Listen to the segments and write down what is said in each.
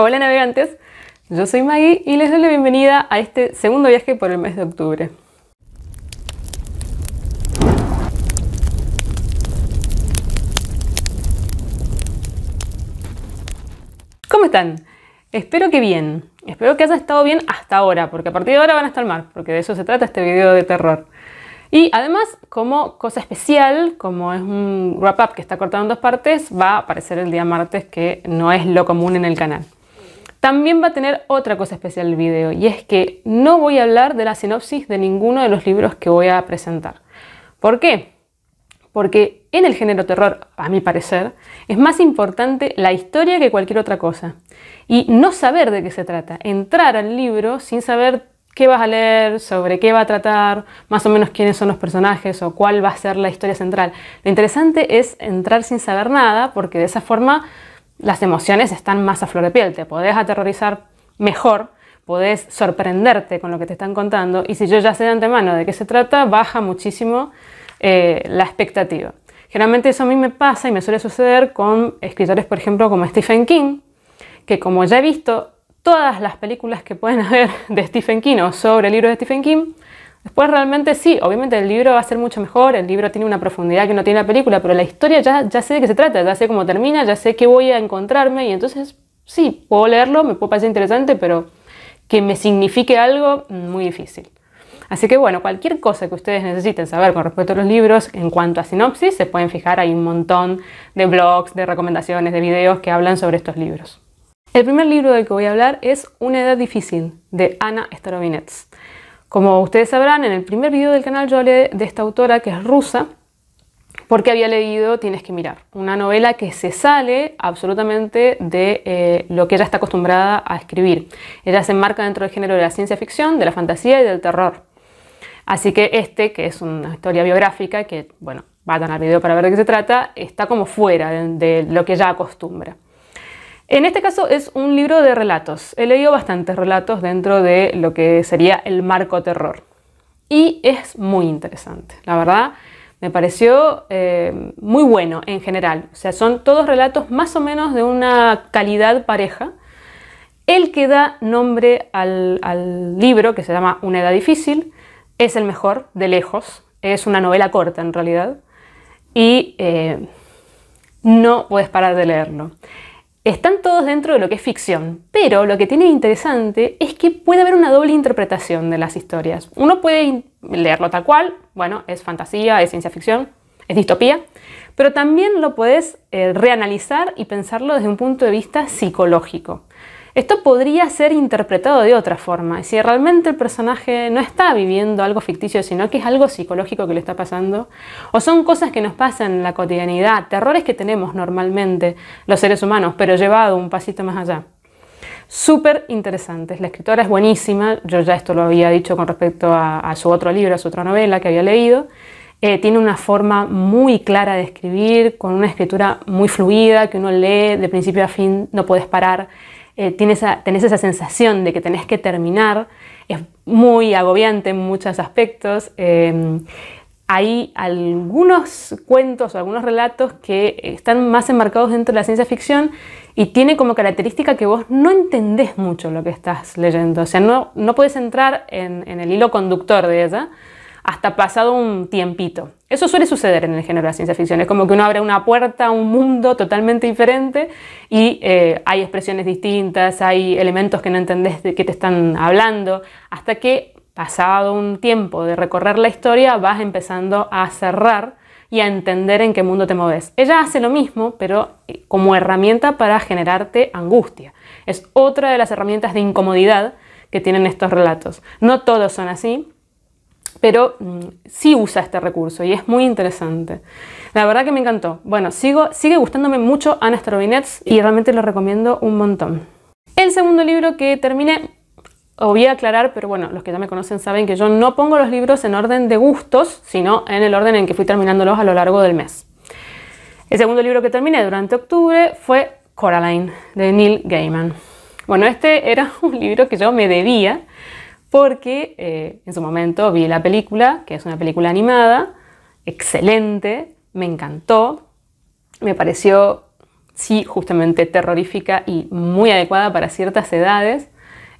Hola navegantes, yo soy Maggie y les doy la bienvenida a este segundo viaje por el mes de octubre. ¿Cómo están? Espero que bien. Espero que haya estado bien hasta ahora, porque a partir de ahora van a estar mar, porque de eso se trata este video de terror. Y además, como cosa especial, como es un wrap-up que está cortado en dos partes, va a aparecer el día martes, que no es lo común en el canal. También va a tener otra cosa especial el video y es que no voy a hablar de la sinopsis de ninguno de los libros que voy a presentar. ¿Por qué? Porque en el género terror, a mi parecer, es más importante la historia que cualquier otra cosa. Y no saber de qué se trata, entrar al libro sin saber qué vas a leer, sobre qué va a tratar, más o menos quiénes son los personajes o cuál va a ser la historia central. Lo interesante es entrar sin saber nada porque de esa forma las emociones están más a flor de piel, te podés aterrorizar mejor, podés sorprenderte con lo que te están contando y si yo ya sé de antemano de qué se trata, baja muchísimo eh, la expectativa. Generalmente eso a mí me pasa y me suele suceder con escritores, por ejemplo, como Stephen King, que como ya he visto todas las películas que pueden haber de Stephen King o sobre el libro de Stephen King, pues realmente sí, obviamente el libro va a ser mucho mejor, el libro tiene una profundidad que no tiene la película, pero la historia ya, ya sé de qué se trata, ya sé cómo termina, ya sé qué voy a encontrarme y entonces sí, puedo leerlo, me puede parecer interesante, pero que me signifique algo, mm, muy difícil. Así que bueno, cualquier cosa que ustedes necesiten saber con respecto a los libros en cuanto a sinopsis, se pueden fijar, hay un montón de blogs, de recomendaciones, de videos que hablan sobre estos libros. El primer libro del que voy a hablar es Una edad difícil, de Ana Storobinets. Como ustedes sabrán, en el primer video del canal yo hablé de esta autora que es rusa, porque había leído Tienes que mirar, una novela que se sale absolutamente de eh, lo que ella está acostumbrada a escribir. Ella se enmarca dentro del género de la ciencia ficción, de la fantasía y del terror. Así que este, que es una historia biográfica, que bueno, va vayan al vídeo para ver de qué se trata, está como fuera de lo que ella acostumbra. En este caso es un libro de relatos. He leído bastantes relatos dentro de lo que sería el marco terror. Y es muy interesante, la verdad. Me pareció eh, muy bueno en general. O sea, son todos relatos más o menos de una calidad pareja. El que da nombre al, libro, que se llama Una edad difícil, es el mejor, de lejos. Es una novela corta en realidad. Y eh, no puedes parar de leerlo. Están todos dentro de lo que es ficción, pero lo que tiene interesante es que puede haber una doble interpretación de las historias. Uno puede leerlo tal cual, bueno, es fantasía, es ciencia ficción, es distopía, pero también lo puedes eh, reanalizar y pensarlo desde un punto de vista psicológico. Esto podría ser interpretado de otra forma, Si realmente el personaje no está viviendo algo ficticio, sino que es algo psicológico que le está pasando, o son cosas que nos pasan en la cotidianidad, terrores que tenemos normalmente los seres humanos, pero llevado un pasito más allá. Súper interesantes, la escritora es buenísima, yo ya esto lo había dicho con respecto a, su otro libro, a su otra novela que había leído, eh, tiene una forma muy clara de escribir, con una escritura muy fluida, que uno lee de principio a fin, no puedes parar. Eh, tienes, tenés esa sensación de que tenés que terminar, es muy agobiante en muchos aspectos. Eh, hay algunos cuentos o algunos relatos que están más enmarcados dentro de la ciencia ficción y tiene como característica que vos no entendés mucho lo que estás leyendo, o sea, no, no puedes entrar en el hilo conductor de ella hasta pasado un tiempito. Eso suele suceder en el género de la ciencia ficción. Es como que uno abre una puerta a un mundo totalmente diferente y eh, hay expresiones distintas, hay elementos que no entendés de qué te están hablando, hasta que pasado un tiempo de recorrer la historia vas empezando a cerrar y a entender en qué mundo te moves. Ella hace lo mismo, pero eh, como herramienta para generarte angustia. Es otra de las herramientas de incomodidad que tienen estos relatos. No todos son así, pero mm, sí usa este recurso y es muy interesante. La verdad que me encantó. Bueno, sigo, sigue gustándome mucho Ana y realmente lo recomiendo un montón. El segundo libro que terminé, voy a aclarar, pero bueno, los que ya me conocen saben que yo no pongo los libros en orden de gustos, sino en el orden en que fui terminándolos a lo largo del mes. El segundo libro que terminé durante octubre fue Coraline, de Neil Gaiman. Bueno, este era un libro que yo me debía porque eh, en su momento vi la película, que es una película animada, excelente, me encantó, me pareció, sí, justamente terrorífica y muy adecuada para ciertas edades,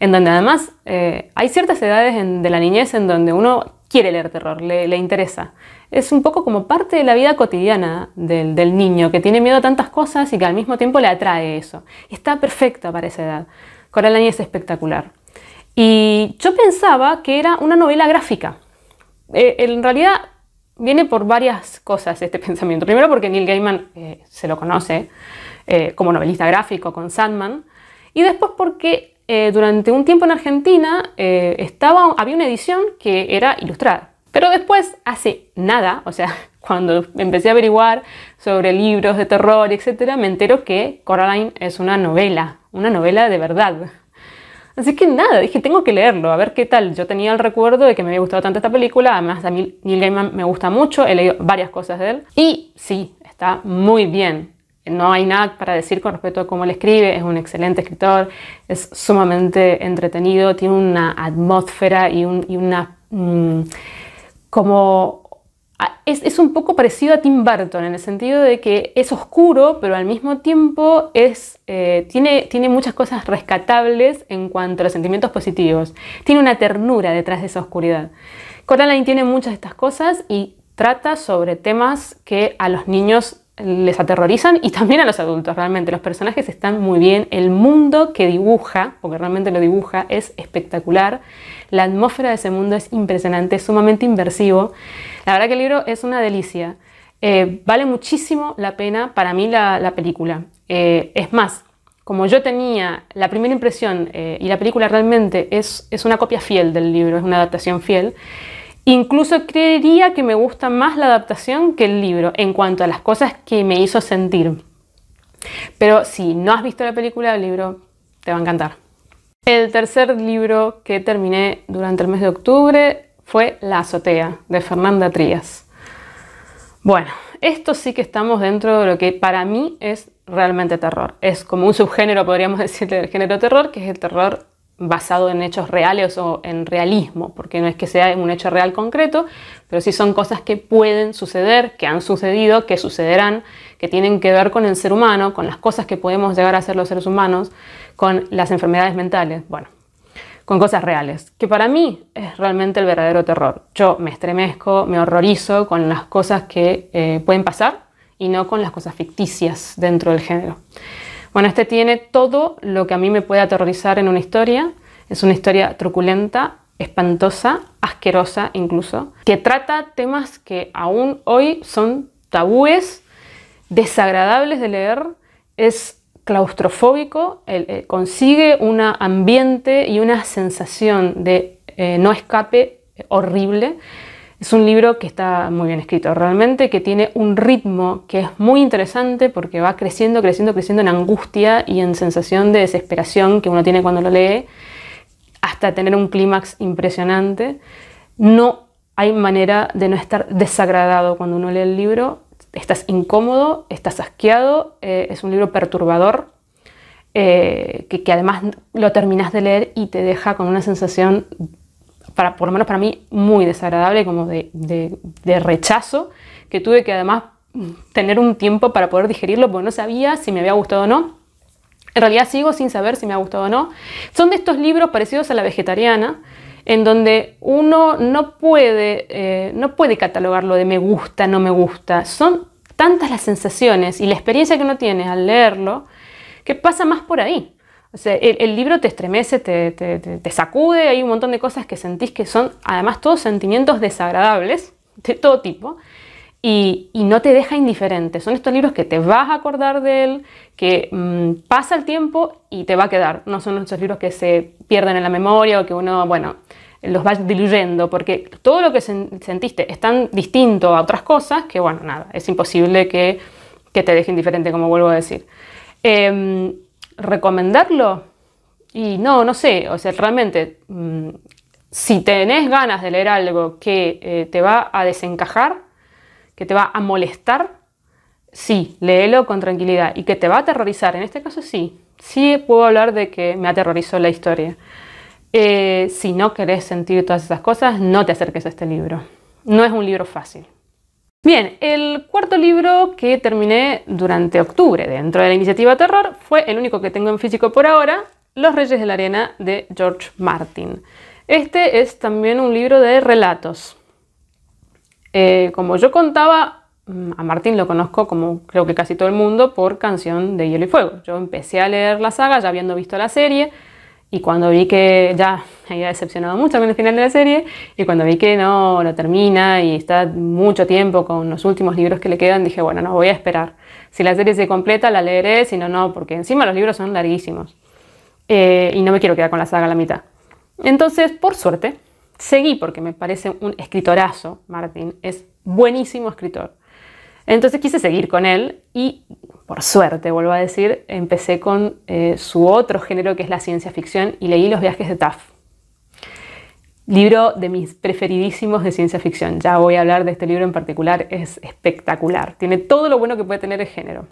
en donde además eh, hay ciertas edades de la niñez en donde uno quiere leer terror, le, interesa. Es un poco como parte de la vida cotidiana del, niño, que tiene miedo a tantas cosas y que al mismo tiempo le atrae eso. está perfecta para esa edad. Coraline es espectacular. Y yo pensaba que era una novela gráfica. Eh, en realidad viene por varias cosas este pensamiento. Primero porque Neil Gaiman eh, se lo conoce eh, como novelista gráfico con Sandman. Y después porque durante un tiempo en Argentina había una edición que era ilustrada. Pero después, hace nada, o sea, cuando empecé a averiguar sobre libros de terror, etc., me entero que Coraline es una novela, una novela de verdad, Así que nada, dije, tengo que leerlo, a ver qué tal. Yo tenía el recuerdo de que me había gustado tanto esta película, además a mí Neil Gaiman me gusta mucho, he leído varias cosas de él. Y sí, está muy bien. No hay nada para decir con respecto a cómo él escribe, es un excelente escritor, es sumamente entretenido, tiene una atmósfera y, una... Mm, como Ah, es, un poco parecido a Tim Burton en el sentido de que es oscuro, pero al mismo tiempo es, eh, tiene, tiene muchas cosas rescatables en cuanto a los sentimientos positivos. Tiene una ternura detrás de esa oscuridad. Coraline tiene muchas de estas cosas y trata sobre temas que a los niños les aterrorizan y también a los adultos realmente. Los personajes están muy bien, el mundo que dibuja, porque realmente lo dibuja, es espectacular. La atmósfera de ese mundo es impresionante, es sumamente inversivo. La verdad que el libro es una delicia. Eh, vale muchísimo la pena para mí la, la película. Eh, es más, como yo tenía la primera impresión eh, y la película realmente es, es una copia fiel del libro, es una adaptación fiel, Incluso creería que me gusta más la adaptación que el libro en cuanto a las cosas que me hizo sentir. Pero si no has visto la película del libro, te va a encantar. El tercer libro que terminé durante el mes de octubre fue La azotea de Fernanda Trías. Bueno, esto sí que estamos dentro de lo que para mí es realmente terror. Es como un subgénero, podríamos decirle, del género terror, que es el terror basado en hechos reales o en realismo, porque no es que sea un hecho real concreto, pero sí son cosas que pueden suceder, que han sucedido, que sucederán, que tienen que ver con el ser humano, con las cosas que podemos llegar a ser los seres humanos, con las enfermedades mentales, bueno, con cosas reales, que para mí es realmente el verdadero terror. Yo me estremezco, me horrorizo con las cosas que eh, pueden pasar y no con las cosas ficticias dentro del género. Bueno, este tiene todo lo que a mí me puede aterrorizar en una historia. Es una historia truculenta, espantosa, asquerosa incluso, que trata temas que aún hoy son tabúes, desagradables de leer, es claustrofóbico, eh, consigue un ambiente y una sensación de eh, no escape eh, horrible es un libro que está muy bien escrito, realmente, que tiene un ritmo que es muy interesante porque va creciendo, creciendo, creciendo en angustia y en sensación de desesperación que uno tiene cuando lo lee, hasta tener un clímax impresionante. No hay manera de no estar desagradado cuando uno lee el libro. Estás incómodo, estás asqueado, eh, es un libro perturbador, eh, que, que, además lo terminas de leer y te deja con una sensación para, por lo menos para mí, muy desagradable, como de, rechazo, que tuve que además mm, tener un tiempo para poder digerirlo, porque no sabía si me había gustado o no. En realidad sigo sin saber si me ha gustado o no. Son de estos libros parecidos a la vegetariana, en donde uno no puede, eh, no puede catalogarlo de me gusta, no me gusta. Son tantas las sensaciones y la experiencia que uno tiene al leerlo que pasa más por ahí. O el, libro te estremece, te, sacude, hay un montón de cosas que sentís que son además todos sentimientos desagradables, de todo tipo, y, no te deja indiferente. Son estos libros que te vas a acordar de él, que mm, pasa el tiempo y te va a quedar. No son estos libros que se pierden en la memoria o que uno, bueno, los va diluyendo, porque todo lo que sentiste es tan distinto a otras cosas que, bueno, nada, es imposible que, te deje indiferente, como vuelvo a decir. Em, ¿recomendarlo? Y no, no sé, o sea, realmente, mm, si tenés ganas de leer algo que eh, te va a desencajar, que te va a molestar, sí, léelo con tranquilidad. Y que te va a aterrorizar, en este caso sí, sí puedo hablar de que me aterrorizó la historia. Eh, si no querés sentir todas esas cosas, no te acerques a este libro. No es un libro fácil. Bien, el cuarto libro que terminé durante octubre dentro de la iniciativa Terror fue el único que tengo en físico por ahora, Los Reyes de la Arena de George Martin. Este es también un libro de relatos. Eh, como yo contaba, mm, a Martin lo conozco como creo que casi todo el mundo por Canción de Hielo y Fuego. Yo empecé a leer la saga ya habiendo visto la serie y cuando vi que ya había decepcionado mucho con el final de la serie, y cuando vi que no, no termina y está mucho tiempo con los últimos libros que le quedan, dije, bueno, no voy a esperar. Si la serie se completa, la leeré, si no, no, porque encima los libros son larguísimos. Eh, y no me quiero quedar con la saga a la mitad. Entonces, por suerte, seguí porque me parece un escritorazo, Martín. Es buenísimo escritor. Entonces quise seguir con él y por suerte, vuelvo a decir, empecé con eh, su otro género que es la ciencia ficción y leí Los viajes de Taft. Libro de mis preferidísimos de ciencia ficción. Ya voy a hablar de este libro en particular, es espectacular. Tiene todo lo bueno que puede tener el género.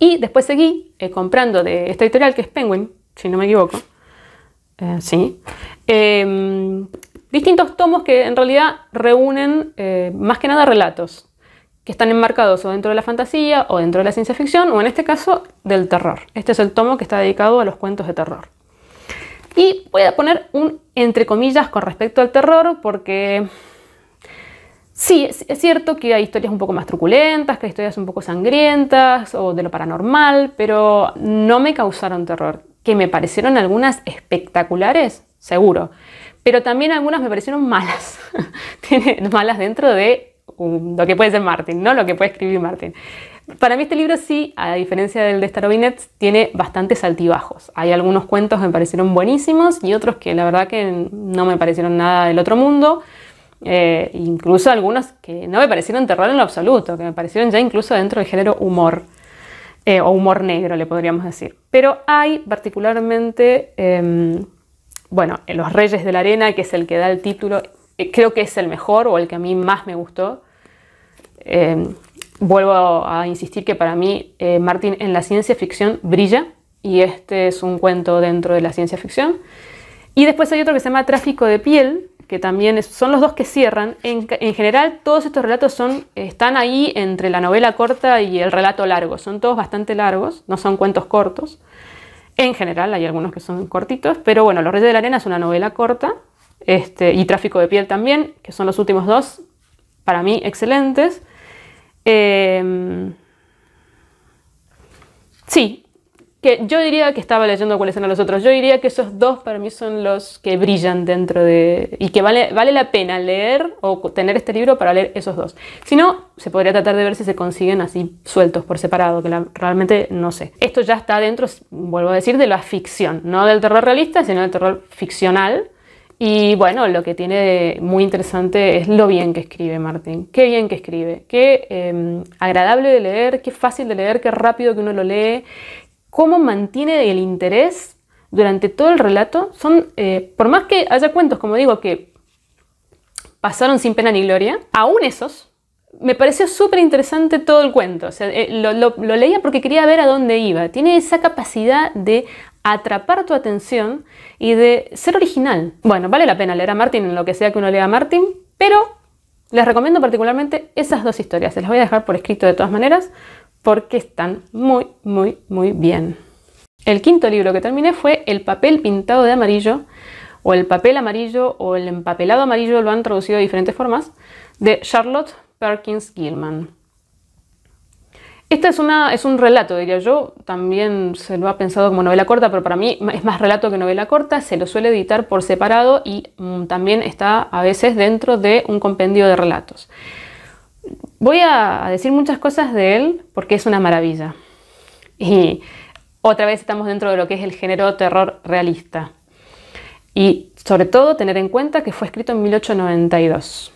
Y después seguí eh, comprando de esta editorial que es Penguin, si no me equivoco. Eh, sí. Em, distintos tomos que en realidad reúnen más que nada relatos que están enmarcados o dentro de la fantasía o dentro de la ciencia ficción o en este caso del terror. Este es el tomo que está dedicado a los cuentos de terror. Y voy a poner un entre comillas con respecto al terror porque sí, es cierto que hay historias un poco más truculentas, que hay historias un poco sangrientas o de lo paranormal, pero no me causaron terror. Que me parecieron algunas espectaculares, seguro, pero también algunas me parecieron malas. Tiene malas dentro de lo que puede ser Martin, ¿no? Lo que puede escribir Martin. Para mí este libro sí, a diferencia del de Starobinet, tiene bastantes altibajos. Hay algunos cuentos que me parecieron buenísimos y otros que la verdad que no me parecieron nada del otro mundo. Eh, incluso algunos que no me parecieron terror en lo absoluto, que me parecieron ya incluso dentro del género humor. Eh, o humor negro, le podríamos decir. Pero hay particularmente, bueno, em, bueno, Los Reyes de la Arena, que es el que da el título eh, creo que es el mejor o el que a mí más me gustó. Eh, vuelvo a insistir que para mí eh, Martin en la ciencia ficción brilla y este es un cuento dentro de la ciencia ficción. Y después hay otro que se llama Tráfico de piel, que también son los dos que cierran. En, general todos estos relatos son, están ahí entre la novela corta y el relato largo. Son todos bastante largos, no son cuentos cortos. En general hay algunos que son cortitos, pero bueno, Los Reyes de la Arena es una novela corta, este, y Tráfico de Piel también, que son los últimos dos, para mí, excelentes. Em, sí, que yo diría que estaba leyendo cuáles eran los otros. Yo diría que esos dos para mí son los que brillan dentro de. y que vale, vale la pena leer o tener este libro para leer esos dos. Si no, se podría tratar de ver si se consiguen así sueltos por separado, que realmente no sé. Esto ya está dentro, vuelvo a decir, de la ficción, no del terror realista, sino del terror ficcional. Y bueno, lo que tiene de muy interesante es lo bien que escribe Martín. Qué bien que escribe, qué em, agradable de leer, qué fácil de leer, qué rápido que uno lo lee, cómo mantiene el interés durante todo el relato. Son, eh, por más que haya cuentos, como digo, que pasaron sin pena ni gloria, aún esos, me pareció súper interesante todo el cuento. Eh, lo, leía porque quería ver a dónde iba. Tiene esa capacidad de atrapar tu atención y de ser original. Bueno, vale la pena leer a Martin en lo que sea que uno lea a Martin, pero les recomiendo particularmente esas dos historias. Se las voy a dejar por escrito de todas maneras porque están muy, muy, muy bien. El quinto libro que terminé fue El papel pintado de amarillo, o El papel amarillo, o El empapelado amarillo, lo han traducido de diferentes formas, de Charlotte Perkins Gilman. Este es, un relato, diría yo. También se lo ha pensado como novela corta, pero para mí es más relato que novela corta. Se lo suele editar por separado y mm, también está a veces dentro de un compendio de relatos. Voy a decir muchas cosas de él porque es una maravilla. Y otra vez estamos dentro de lo que es el género terror realista. Y sobre todo tener en cuenta que fue escrito en 1892.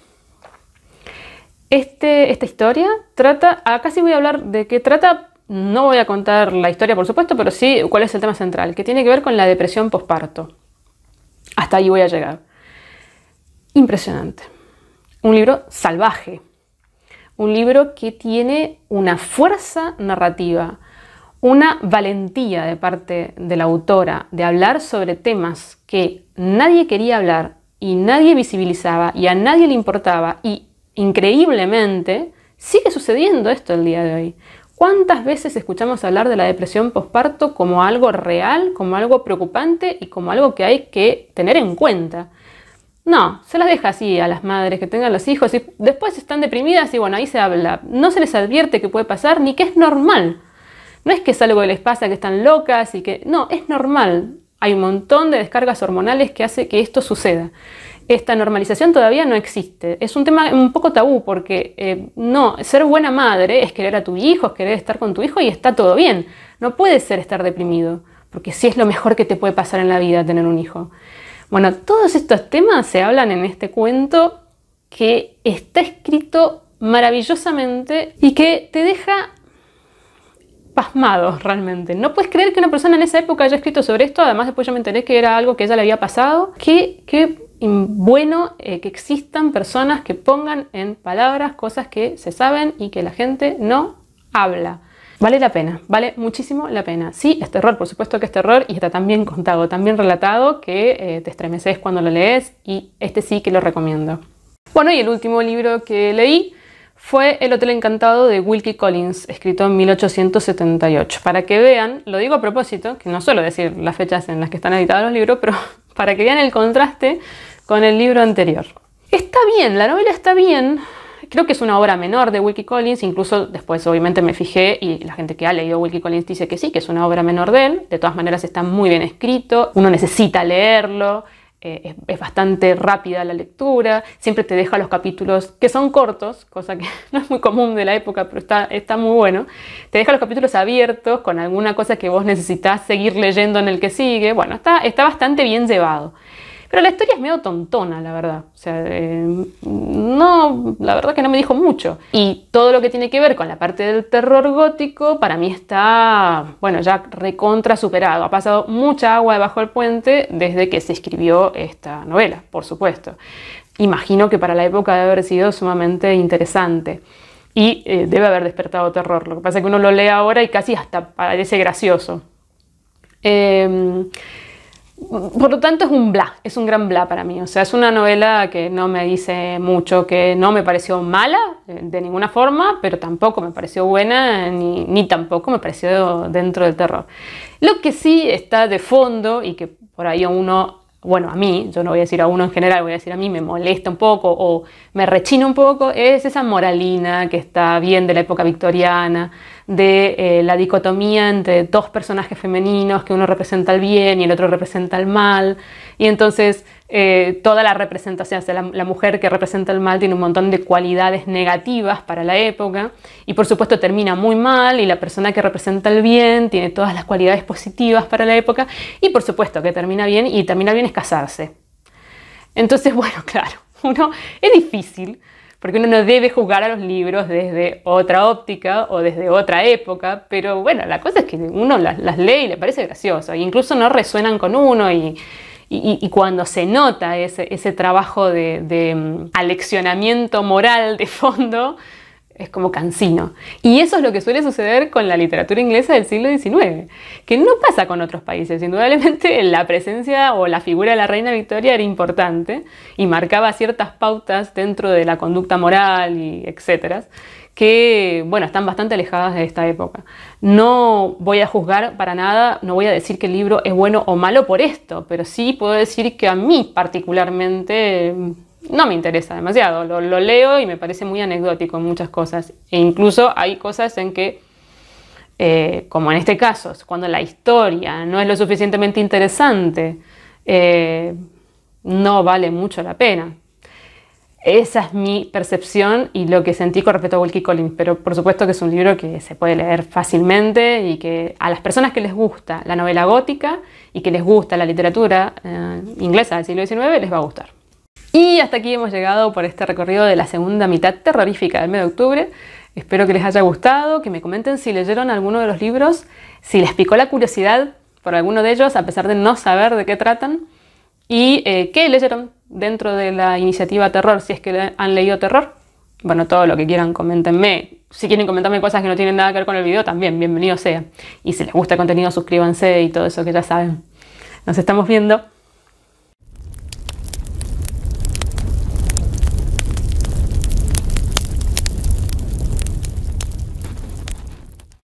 Este, esta historia trata, acá sí voy a hablar de qué trata, no voy a contar la historia por supuesto, pero sí cuál es el tema central, que tiene que ver con la depresión posparto. Hasta ahí voy a llegar. Impresionante. Un libro salvaje. Un libro que tiene una fuerza narrativa, una valentía de parte de la autora de hablar sobre temas que nadie quería hablar y nadie visibilizaba y a nadie le importaba y increíblemente, sigue sucediendo esto el día de hoy. ¿Cuántas veces escuchamos hablar de la depresión posparto como algo real, como algo preocupante y como algo que hay que tener en cuenta? No, se las deja así a las madres que tengan los hijos y después están deprimidas y bueno, ahí se habla. No se les advierte que puede pasar ni que es normal. No es que es algo que les pasa, que están locas y que... No, es normal. Hay un montón de descargas hormonales que hace que esto suceda esta normalización todavía no existe. Es un tema un poco tabú porque eh, no, ser buena madre es querer a tu hijo, es querer estar con tu hijo y está todo bien. No puede ser estar deprimido, porque sí es lo mejor que te puede pasar en la vida tener un hijo. Bueno, todos estos temas se hablan en este cuento que está escrito maravillosamente y que te deja pasmado realmente. No puedes creer que una persona en esa época haya escrito sobre esto, además después yo me enteré que era algo que ella le había pasado. ¿Qué, Que bueno eh, que existan personas que pongan en palabras cosas que se saben y que la gente no habla. Vale la pena, vale muchísimo la pena. Sí, es terror, por supuesto que es terror y está tan bien contado, tan bien relatado que eh, te estremeces cuando lo lees y este sí que lo recomiendo. Bueno, y el último libro que leí fue El Hotel Encantado de Wilkie Collins, escrito en 1878. Para que vean, lo digo a propósito, que no suelo decir las fechas en las que están editados los libros, pero para que vean el contraste con el libro anterior. Está bien, la novela está bien. Creo que es una obra menor de Wilkie Collins, incluso después obviamente me fijé y la gente que ha leído Wilkie Collins dice que sí, que es una obra menor de él. De todas maneras está muy bien escrito, uno necesita leerlo eh, es, bastante rápida la lectura, siempre te deja los capítulos que son cortos, cosa que no es muy común de la época, pero está, muy bueno. Te deja los capítulos abiertos con alguna cosa que vos necesitas seguir leyendo en el que sigue. Bueno, está bastante bien llevado. Pero la historia es medio tontona, la verdad. O sea, eh, no, la verdad que no me dijo mucho. Y todo lo que tiene que ver con la parte del terror gótico, para mí está, bueno, ya recontra superado. Ha pasado mucha agua debajo del puente desde que se escribió esta novela, por supuesto. Imagino que para la época debe haber sido sumamente interesante y eh, debe haber despertado terror. Lo que pasa es que uno lo lee ahora y casi hasta parece gracioso. Eh, por lo tanto es un bla, es un gran bla para mí. O sea, es una novela que no me dice mucho, que no me pareció mala eh, de ninguna forma, pero tampoco me pareció buena, ni, ni tampoco me pareció dentro del terror. Lo que sí está de fondo y que por ahí a uno, bueno, a mí, yo no voy a decir a uno en general, voy a decir a mí, me molesta un poco o me rechina un poco, es esa moralina que está bien de la época victoriana de eh, la dicotomía entre dos personajes femeninos, que uno representa el bien y el otro representa el mal. Y entonces eh, toda la representación, o sea, la, la, mujer que representa el mal tiene un montón de cualidades negativas para la época y por supuesto termina muy mal y la persona que representa el bien tiene todas las cualidades positivas para la época y por supuesto que termina bien y termina bien es casarse. Entonces, bueno, claro, uno es difícil porque uno no debe juzgar a los libros desde otra óptica o desde otra época, pero bueno, la cosa es que uno las, lee y le parece gracioso, e incluso no resuenan con uno y... cuando se nota ese, trabajo de, mm, aleccionamiento moral de fondo, es como cansino. Y eso es lo que suele suceder con la literatura inglesa del siglo XIX, que no pasa con otros países. Indudablemente la presencia o la figura de la reina Victoria era importante y marcaba ciertas pautas dentro de la conducta moral y etcétera, que bueno, están bastante alejadas de esta época. No voy a juzgar para nada, no voy a decir que el libro es bueno o malo por esto, pero sí puedo decir que a mí particularmente no me interesa demasiado, lo, leo y me parece muy anecdótico en muchas cosas. E incluso hay cosas en que, eh, como en este caso, cuando la historia no es lo suficientemente interesante, eh, no vale mucho la pena. Esa es mi percepción y lo que sentí con respecto a Wilkie Collins, pero por supuesto que es un libro que se puede leer fácilmente y que a las personas que les gusta la novela gótica y que les gusta la literatura eh, inglesa del siglo XIX les va a gustar. Y hasta aquí hemos llegado por este recorrido de la segunda mitad terrorífica del mes de octubre. Espero que les haya gustado, que me comenten si leyeron alguno de los libros, si les picó la curiosidad por alguno de ellos, a pesar de no saber de qué tratan, y eh, qué leyeron dentro de la iniciativa Terror, si es que han leído Terror. Bueno, todo lo que quieran, coméntenme. Si quieren comentarme cosas que no tienen nada que ver con el video, también bienvenido sea. Y si les gusta el contenido, suscríbanse y todo eso que ya saben. Nos estamos viendo.